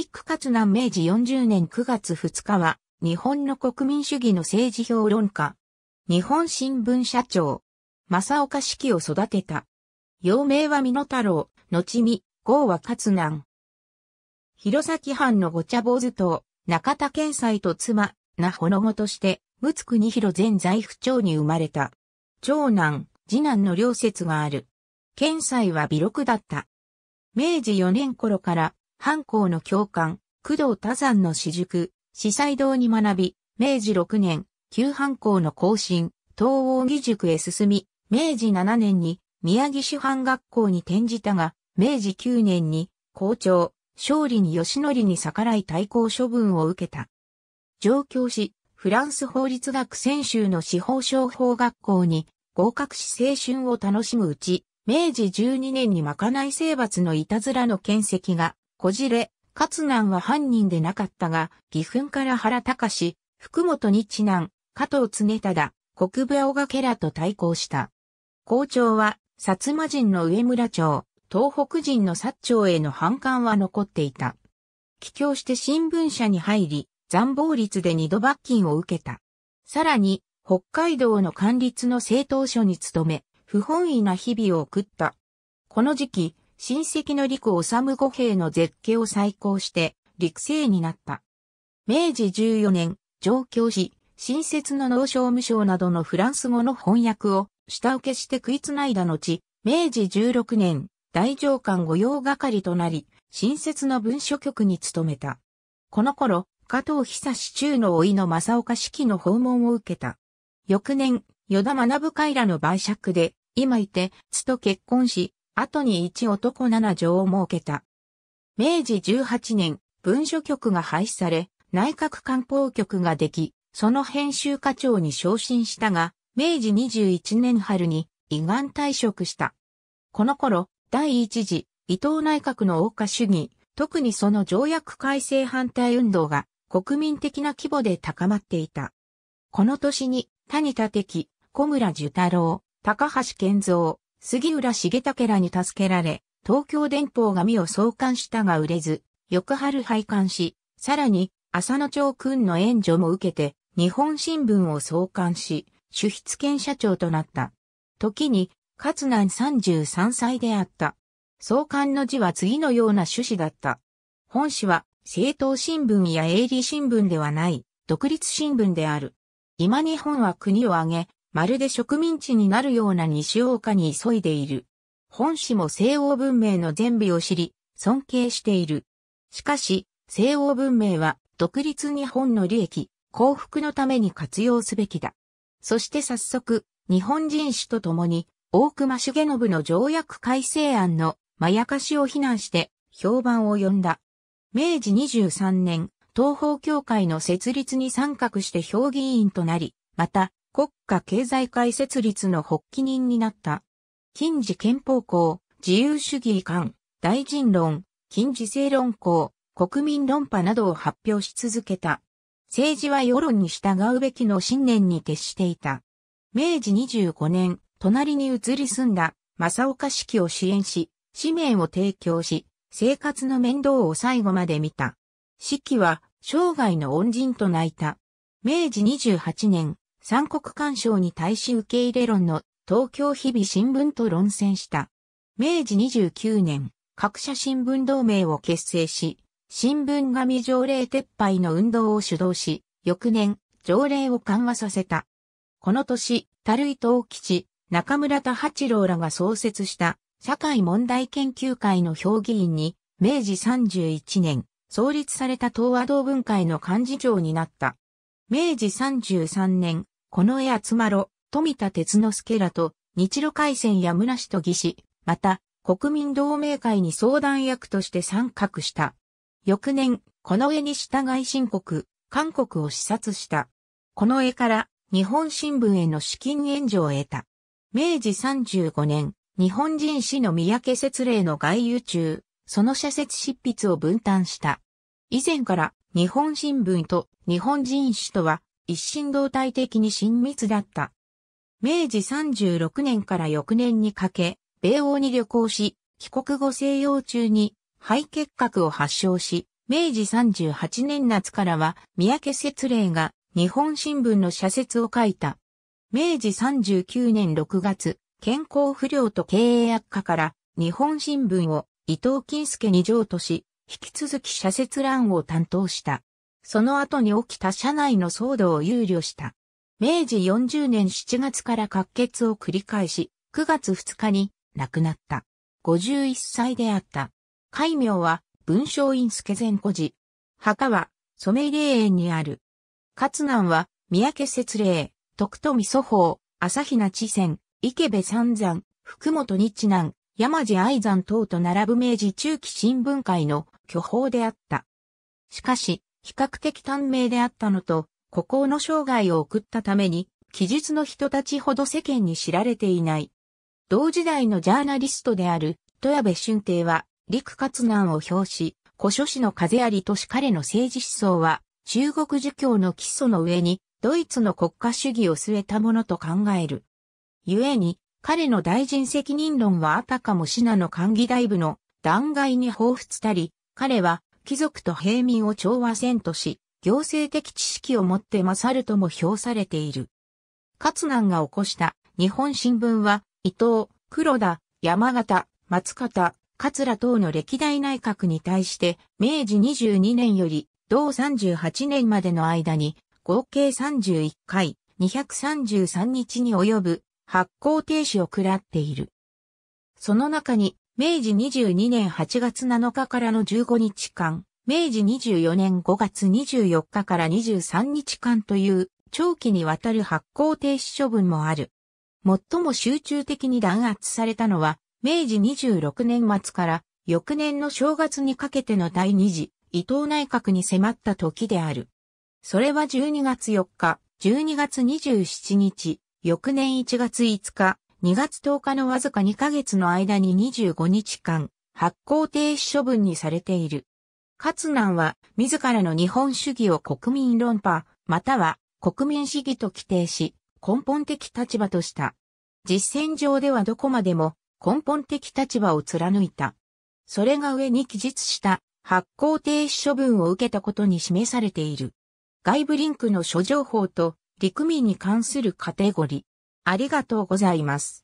ッカツナン明治40年9月2日は、日本の国民主義の政治評論家。日本新聞社長。正岡四季を育てた。幼名は美濃太郎、後見、号はカツナン。弘前藩のご茶坊主と、中田健斎と妻、なほのごとして、陸奥国広前財府長に生まれた。長男、次男の両説がある。健斎は微禄だった。明治4年頃から藩校の教官、工藤多山の私塾、司祭堂に学び、明治6年、旧藩校の更新、東王義塾へ進み、明治7年に宮城市藩学校に転じたが、明治9年に校長、勝利に義則に逆らい対抗処分を受けた。上京し、フランス法律学専修の司法商法学校に合格し青春を楽しむうち、明治12年にまかない征伐のいたずらの見跡がこじれ、勝南は犯人でなかったが、義憤から原隆、福本に知南、加藤常忠、国部青がけらと対抗した。校長は、薩摩人の上村町、東北人の薩長への反感は残っていた。帰郷して新聞社に入り、残暴率で二度罰金を受けた。さらに、北海道の管律の政党所に勤め、不本意な日々を送った。この時期、親戚の陸治五兵の絶景を再興して、陸生になった。明治14年、上京し、新設の農商務省などのフランス語の翻訳を下請けして食いつないだ後、明治16年、大上官御用係となり、新設の文書局に勤めた。この頃、加藤久志中の老いの正岡式の訪問を受けた。翌年、与田学会らの売借で、今いて、津と結婚し、後に一男七条を設けた。明治18年、文書局が廃止され、内閣官報局ができ、その編集課長に昇進したが、明治21年春に、胃がん退職した。この頃、第一次、伊藤内閣の大家主義、特にその条約改正反対運動が国民的な規模で高まっていた。この年に、谷田敵、小村寿太郎、高橋健三、杉浦重武らに助けられ、東京電報紙を創刊したが売れず、翌春廃刊し、さらに、浅野町君の援助も受けて、日本新聞を創刊し、主筆権社長となった。時に、勝南33歳であった。創刊の字は次のような趣旨だった。本誌は、政党新聞や営利新聞ではない、独立新聞である。今日本は国を挙げ、まるで植民地になるような西岡に急いでいる。本市も西欧文明の全美を知り、尊敬している。しかし、西欧文明は独立日本の利益、幸福のために活用すべきだ。そして早速、日本人史と共に、大隈重信の条約改正案のまやかしを非難して評判を呼んだ。明治23年、東方協会の設立に参画して評議員となり、また、国家経済界設立の発起人になった。近似憲法校、自由主義遺憾、大臣論、近似正論校、国民論破などを発表し続けた。政治は世論に従うべきの信念に徹していた。明治25年、隣に移り住んだ正岡式を支援し、紙面を提供し、生活の面倒を最後まで見た。式は生涯の恩人と泣いた。明治28年、三国干渉に対し受け入れ論の東京日々新聞と論戦した。明治29年、各社新聞同盟を結成し、新聞紙条例撤廃の運動を主導し、翌年、条例を緩和させた。この年、樽井藤吉、中村田八郎らが創設した社会問題研究会の評議員に、明治31年、創立された東和同文会の幹事長になった。明治33年、近衛まろ、富田哲之助らと、日露海戦や村氏と義士、また、国民同盟会に相談役として参画した。翌年、近衛に従い新国、韓国を視察した。近衛から日本新聞への資金援助を得た。明治35年、日本人史の三宅節令の外遊中、その社説執筆を分担した。以前から日本新聞と日本人史とは一心動体的に親密だった。明治36年から翌年にかけ、米欧に旅行し、帰国後西洋中に肺結核を発症し、明治38年夏からは三宅節霊が日本新聞の社説を書いた。明治39年6月、健康不良と経営悪化から日本新聞を伊藤金介に譲渡し、引き続き社説欄を担当した。その後に起きた社内の騒動を憂慮した。明治40年7月から滑血を繰り返し、9月2日に亡くなった。51歳であった。戒名は文章院助前古寺。墓は染霊園にある。勝南は三宅節霊、徳富祖法、朝比奈知仙、池部三山、福本日南、山地愛山等と並ぶ明治中期新聞会の巨峰であった。しかし、比較的短命であったのと、孤高の生涯を送ったために、記述の人たちほど世間に知られていない。同時代のジャーナリストである、戸谷部俊帝は、陸活難を表し、古書史の風ありとし彼の政治思想は、中国儒教の基礎の上に、ドイツの国家主義を据えたものと考える。故に、彼の大臣責任論はあたかもシなの歓議大部の弾劾に彷彿たり、彼は貴族と平民を調和せんとし、行政的知識をもって勝るとも評されている。勝南が起こした日本新聞は、伊藤、黒田、山形、松方、桂等の歴代内閣に対して、明治22年より同38年までの間に、合計31回、233日に及ぶ発行停止を食らっている。その中に明治22年8月7日からの15日間、明治24年5月24日から23日間という長期にわたる発行停止処分もある。最も集中的に弾圧されたのは、明治26年末から翌年の正月にかけての第2次伊藤内閣に迫った時である。それは12月4日、12月27日、翌年1月5日、2月10日のわずか2ヶ月の間に25日間、発行停止処分にされている。勝南は、自らの日本主義を国民論破、または国民主義と規定し、根本的立場とした。実践上ではどこまでも根本的立場を貫いた。それが上に記述した発行停止処分を受けたことに示されている。外部リンクの諸情報と陸民に関するカテゴリありがとうございます。